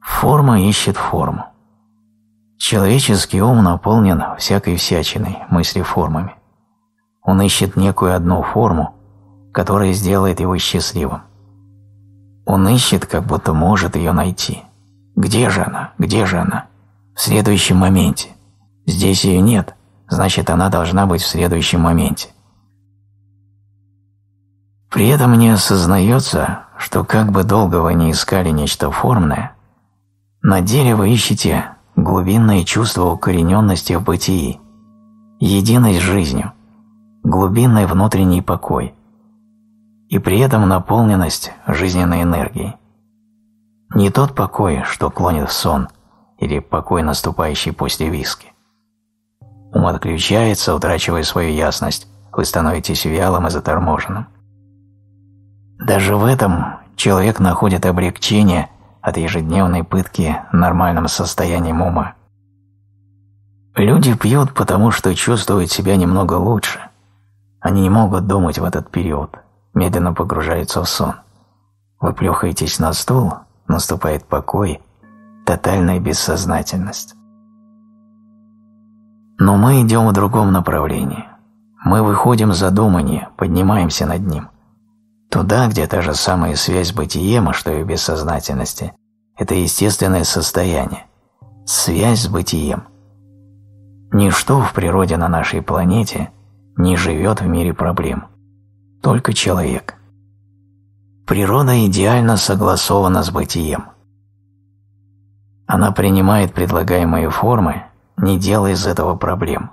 Форма ищет форму. Человеческий ум наполнен всякой всячиной, мыслеформами. Он ищет некую одну форму, которая сделает его счастливым. Он ищет, как будто может ее найти. Где же она? Где же она? В следующем моменте. Здесь ее нет, значит она должна быть в следующем моменте. При этом не осознается, что как бы долго вы ни искали нечто формное, на деле вы ищете глубинное чувство укорененности в бытии, единость с жизнью, глубинный внутренний покой и при этом наполненность жизненной энергией. Не тот покой, что клонит в сон или покой, наступающий после виски. Ум отключается, утрачивая свою ясность, вы становитесь вялым и заторможенным. Даже в этом человек находит облегчение от ежедневной пытки нормальным состоянием ума. Люди пьют, потому что чувствуют себя немного лучше. Они не могут думать в этот период, медленно погружаются в сон. Вы плюхаетесь на стул, наступает покой, тотальная бессознательность. Но мы идем в другом направлении. Мы выходим за думание, поднимаемся над ним – Туда, где та же самая связь бытиема, что и бессознательности, это естественное состояние. Связь с бытием. Ничто в природе на нашей планете не живет в мире проблем. Только человек. Природа идеально согласована с бытием. Она принимает предлагаемые формы, не делая из этого проблем.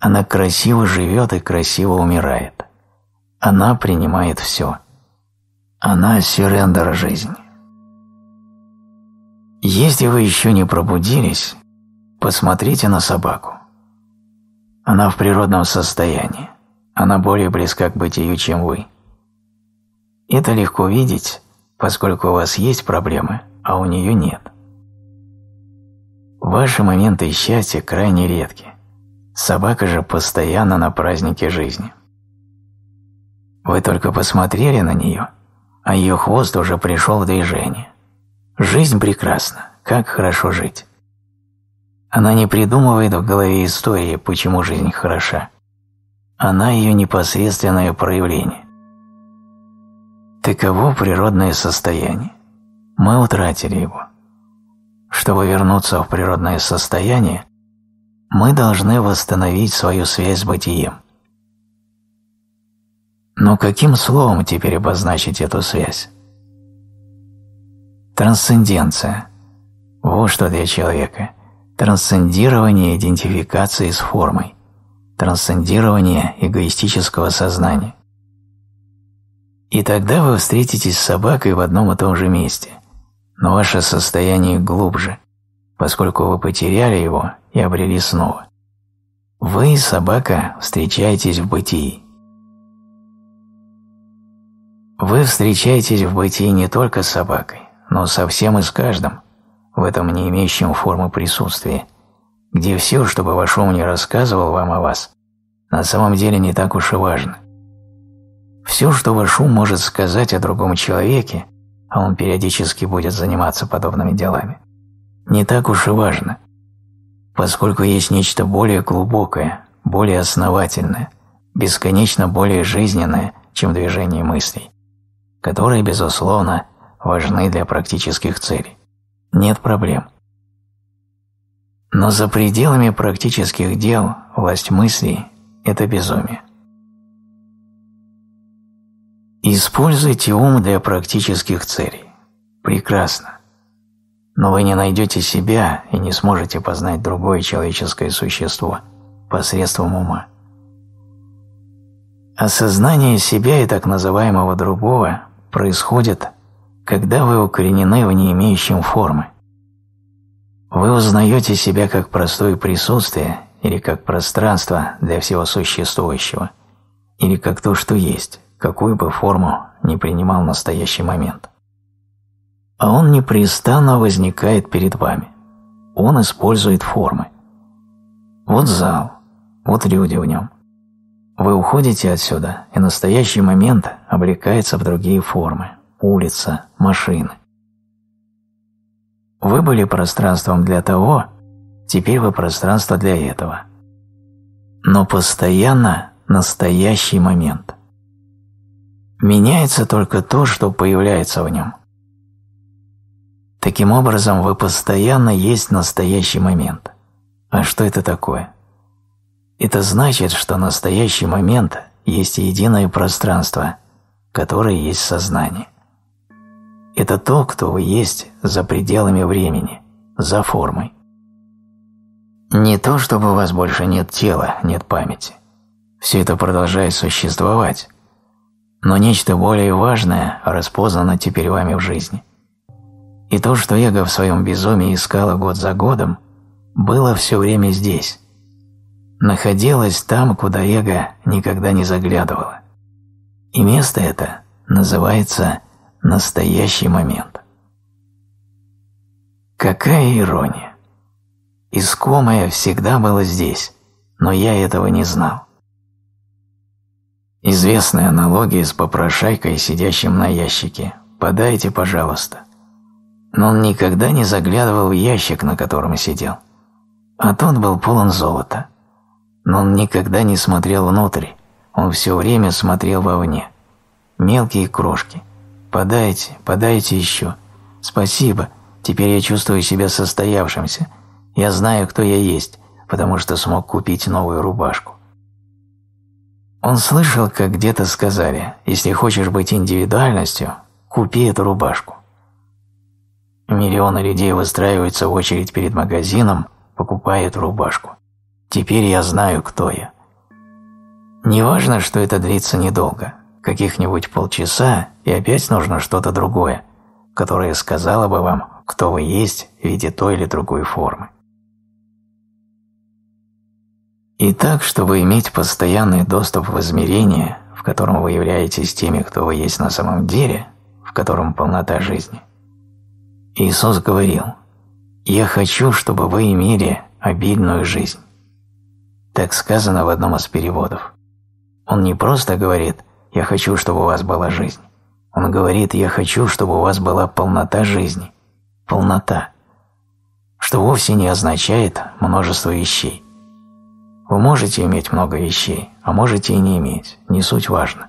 Она красиво живет и красиво умирает. Она принимает все. Она – сюрендер жизни. Если вы еще не пробудились, посмотрите на собаку. Она в природном состоянии. Она более близка к бытию, чем вы. Это легко видеть, поскольку у вас есть проблемы, а у нее нет. Ваши моменты счастья крайне редки. Собака же постоянно на празднике жизни. Вы только посмотрели на нее, а ее хвост уже пришел в движение. Жизнь прекрасна, как хорошо жить. Она не придумывает в голове истории, почему жизнь хороша. Она ее непосредственное проявление. Таково природное состояние. Мы утратили его. Чтобы вернуться в природное состояние, мы должны восстановить свою связь с бытием. Но каким словом теперь обозначить эту связь? Трансценденция. Вот что для человека. Трансцендирование идентификации с формой. Трансцендирование эгоистического сознания. И тогда вы встретитесь с собакой в одном и том же месте. Но ваше состояние глубже, поскольку вы потеряли его и обрели снова. Вы и собака встречаетесь в бытии. Вы встречаетесь в бытии не только с собакой, но со всем и с каждым, в этом не имеющем формы присутствия, где все, что бы ваш ум не рассказывал вам о вас, на самом деле не так уж и важно. Все, что ваш ум может сказать о другом человеке, а он периодически будет заниматься подобными делами, не так уж и важно, поскольку есть нечто более глубокое, более основательное, бесконечно более жизненное, чем движение мыслей которые, безусловно, важны для практических целей. Нет проблем. Но за пределами практических дел власть мыслей – это безумие. Используйте ум для практических целей. Прекрасно. Но вы не найдете себя и не сможете познать другое человеческое существо посредством ума. Осознание себя и так называемого другого происходит, когда вы укоренены в не имеющем формы. Вы узнаете себя как простое присутствие или как пространство для всего существующего, или как то, что есть, какую бы форму не принимал настоящий момент. А он непрестанно возникает перед вами. Он использует формы. Вот зал, вот люди в нем, вы уходите отсюда, и настоящий момент облекается в другие формы – улица, машины. Вы были пространством для того, теперь вы пространство для этого. Но постоянно настоящий момент. Меняется только то, что появляется в нем. Таким образом, вы постоянно есть настоящий момент. А что это такое? Это значит, что настоящий момент есть единое пространство, которое есть сознание. Это то, кто вы есть за пределами времени, за формой. Не то, чтобы у вас больше нет тела, нет памяти. Все это продолжает существовать, но нечто более важное распознано теперь вами в жизни. И то, что эго в своем безумии искало год за годом, было все время здесь, Находилось там, куда эго никогда не заглядывало. И место это называется «настоящий момент». Какая ирония! Искомое всегда было здесь, но я этого не знал. Известная аналогия с попрошайкой, сидящим на ящике. «Подайте, пожалуйста». Но он никогда не заглядывал в ящик, на котором сидел. А тот был полон золота но он никогда не смотрел внутрь, он все время смотрел вовне. Мелкие крошки. «Подайте, подайте еще. Спасибо, теперь я чувствую себя состоявшимся. Я знаю, кто я есть, потому что смог купить новую рубашку». Он слышал, как где-то сказали, если хочешь быть индивидуальностью, купи эту рубашку. Миллионы людей выстраиваются в очередь перед магазином, покупая эту рубашку. Теперь я знаю, кто я. Неважно, что это длится недолго, каких-нибудь полчаса, и опять нужно что-то другое, которое сказала бы вам, кто вы есть в виде той или другой формы. И так, чтобы иметь постоянный доступ в измерение, в котором вы являетесь теми, кто вы есть на самом деле, в котором полнота жизни, Иисус говорил, «Я хочу, чтобы вы имели обильную жизнь». Так сказано в одном из переводов. Он не просто говорит «я хочу, чтобы у вас была жизнь». Он говорит «я хочу, чтобы у вас была полнота жизни». Полнота. Что вовсе не означает множество вещей. Вы можете иметь много вещей, а можете и не иметь. Не суть важно.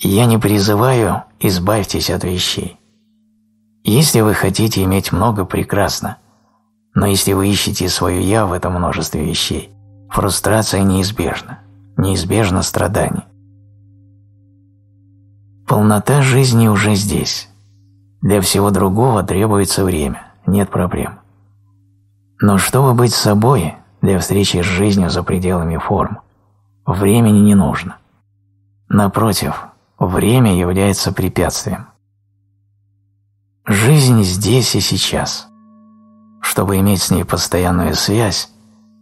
И я не призываю «избавьтесь от вещей». Если вы хотите иметь много, прекрасно – но если вы ищете свое «я» в этом множестве вещей, фрустрация неизбежна, неизбежно страдание. Полнота жизни уже здесь. Для всего другого требуется время, нет проблем. Но чтобы быть собой, для встречи с жизнью за пределами форм, времени не нужно. Напротив, время является препятствием. Жизнь здесь и сейчас – чтобы иметь с ней постоянную связь,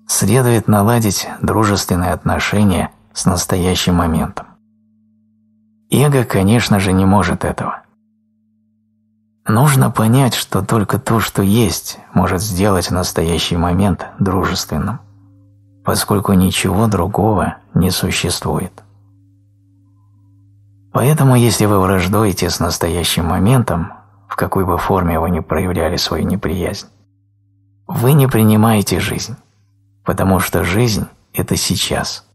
следует наладить дружественные отношения с настоящим моментом. Эго, конечно же, не может этого. Нужно понять, что только то, что есть, может сделать настоящий момент дружественным, поскольку ничего другого не существует. Поэтому, если вы враждуете с настоящим моментом, в какой бы форме вы ни проявляли свою неприязнь, вы не принимаете жизнь, потому что жизнь – это сейчас.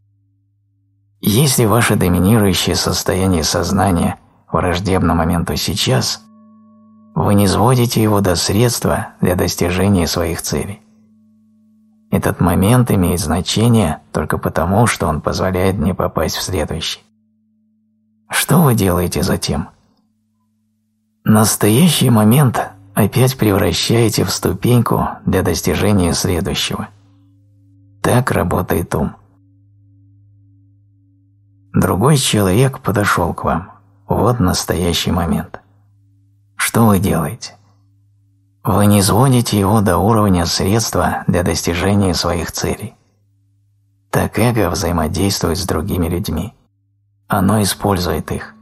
Если ваше доминирующее состояние сознания враждебно моменту «сейчас», вы не сводите его до средства для достижения своих целей. Этот момент имеет значение только потому, что он позволяет мне попасть в следующий. Что вы делаете затем? Настоящий момент опять превращаете в ступеньку для достижения следующего. Так работает ум. Другой человек подошел к вам. Вот настоящий момент. Что вы делаете? Вы не сводите его до уровня средства для достижения своих целей. Так эго взаимодействует с другими людьми. Оно использует их.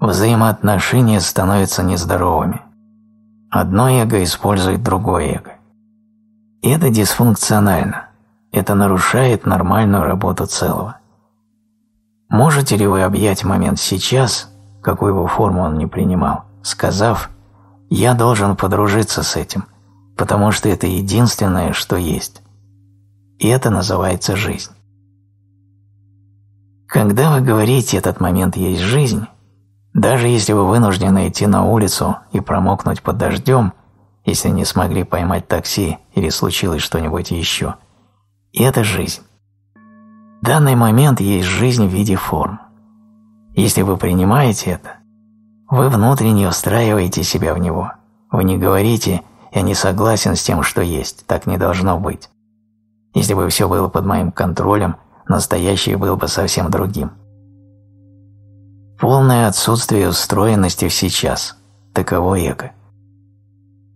Взаимоотношения становятся нездоровыми – Одно эго использует другое эго. И это дисфункционально. Это нарушает нормальную работу целого. Можете ли вы объять момент сейчас, какую бы форму он ни принимал, сказав «я должен подружиться с этим, потому что это единственное, что есть». И это называется жизнь. Когда вы говорите «этот момент есть жизнь», даже если вы вынуждены идти на улицу и промокнуть под дождем, если не смогли поймать такси или случилось что-нибудь еще. это жизнь. Данный момент есть жизнь в виде форм. Если вы принимаете это, вы внутренне устраиваете себя в него. Вы не говорите «я не согласен с тем, что есть, так не должно быть». Если бы все было под моим контролем, настоящее было бы совсем другим. Полное отсутствие устроенности в сейчас. Таково эго.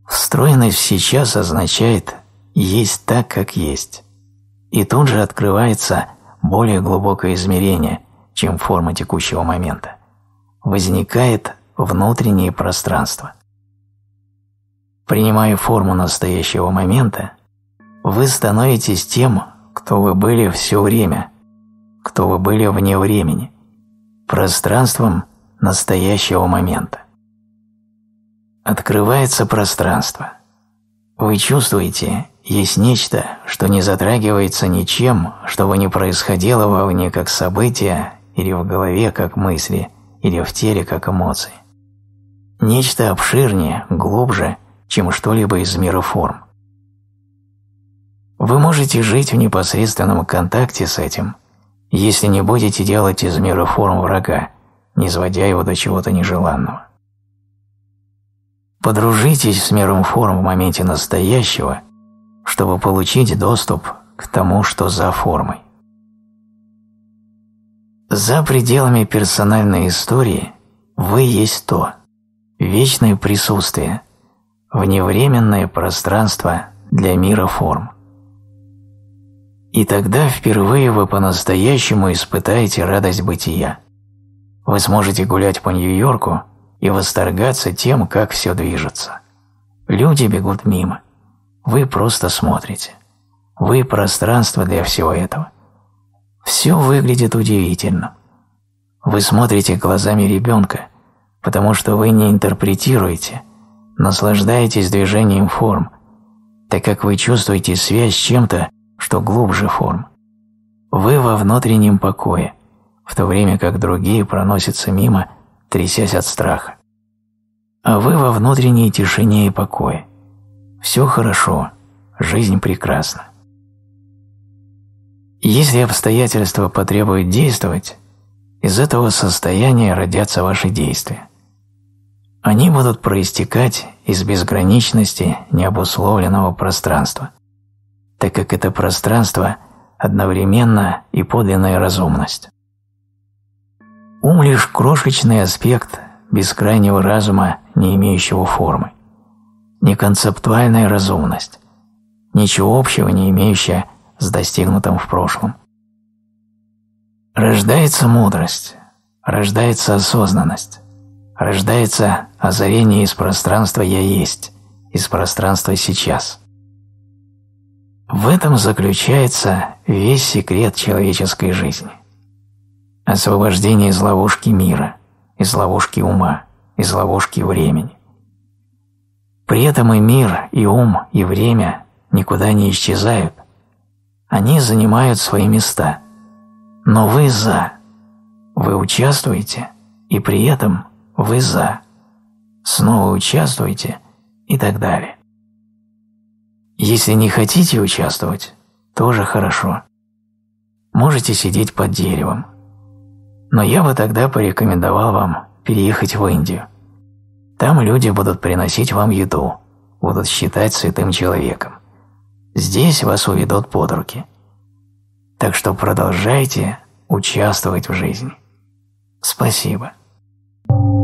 Встроенность в сейчас означает «есть так, как есть». И тут же открывается более глубокое измерение, чем форма текущего момента. Возникает внутреннее пространство. Принимая форму настоящего момента, вы становитесь тем, кто вы были все время, кто вы были вне времени пространством настоящего момента. Открывается пространство. Вы чувствуете, есть нечто, что не затрагивается ничем, что бы ни происходило вовне как события, или в голове как мысли, или в теле как эмоции. Нечто обширнее, глубже, чем что-либо из мира форм. Вы можете жить в непосредственном контакте с этим – если не будете делать из мира форм врага, не сводя его до чего-то нежеланного. Подружитесь с миром форм в моменте настоящего, чтобы получить доступ к тому, что за формой. За пределами персональной истории вы есть то, вечное присутствие, вневременное пространство для мира форм. И тогда впервые вы по-настоящему испытаете радость бытия. Вы сможете гулять по Нью-Йорку и восторгаться тем, как все движется. Люди бегут мимо. Вы просто смотрите. Вы – пространство для всего этого. Все выглядит удивительно. Вы смотрите глазами ребенка, потому что вы не интерпретируете, наслаждаетесь движением форм, так как вы чувствуете связь с чем-то, что глубже форм. Вы во внутреннем покое, в то время как другие проносятся мимо, трясясь от страха. А вы во внутренней тишине и покое. Все хорошо, жизнь прекрасна. Если обстоятельства потребуют действовать, из этого состояния родятся ваши действия. Они будут проистекать из безграничности необусловленного пространства – так как это пространство одновременно и подлинная разумность. Ум – лишь крошечный аспект бескрайнего разума, не имеющего формы. не концептуальная разумность, ничего общего не имеющая с достигнутым в прошлом. Рождается мудрость, рождается осознанность, рождается озарение из пространства «Я есть», из пространства «Сейчас». В этом заключается весь секрет человеческой жизни. Освобождение из ловушки мира, из ловушки ума, из ловушки времени. При этом и мир, и ум, и время никуда не исчезают. Они занимают свои места. Но вы «за». Вы участвуете, и при этом вы «за». Снова участвуете и так далее. Если не хотите участвовать, тоже хорошо. Можете сидеть под деревом. Но я бы тогда порекомендовал вам переехать в Индию. Там люди будут приносить вам еду, будут считать святым человеком. Здесь вас уведут под руки. Так что продолжайте участвовать в жизни. Спасибо. Спасибо.